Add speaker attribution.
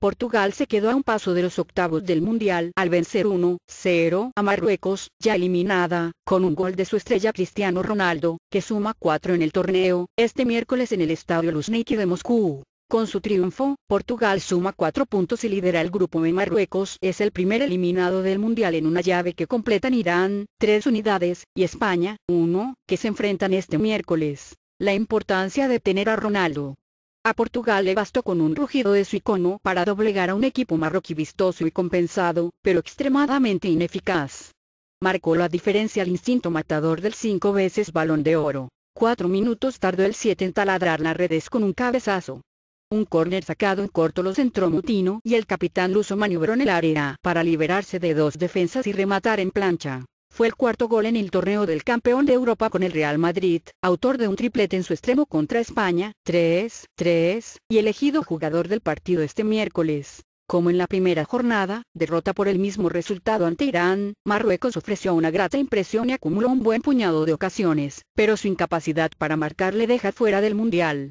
Speaker 1: Portugal se quedó a un paso de los octavos del Mundial al vencer 1-0 a Marruecos, ya eliminada, con un gol de su estrella Cristiano Ronaldo, que suma 4 en el torneo, este miércoles en el Estadio Luzniki de Moscú. Con su triunfo, Portugal suma 4 puntos y lidera el grupo en Marruecos es el primer eliminado del Mundial en una llave que completan Irán, 3 unidades, y España, 1, que se enfrentan este miércoles. La importancia de tener a Ronaldo a Portugal le bastó con un rugido de su icono para doblegar a un equipo marroquí vistoso y compensado, pero extremadamente ineficaz. Marcó la diferencia al instinto matador del cinco veces balón de oro. Cuatro minutos tardó el 7 en taladrar las redes con un cabezazo. Un córner sacado en corto lo centró Mutino y el capitán Luso maniobró en el área para liberarse de dos defensas y rematar en plancha. Fue el cuarto gol en el torneo del campeón de Europa con el Real Madrid, autor de un triplete en su extremo contra España, 3-3, y elegido jugador del partido este miércoles. Como en la primera jornada, derrota por el mismo resultado ante Irán, Marruecos ofreció una grata impresión y acumuló un buen puñado de ocasiones, pero su incapacidad para marcar le
Speaker 2: deja fuera del Mundial.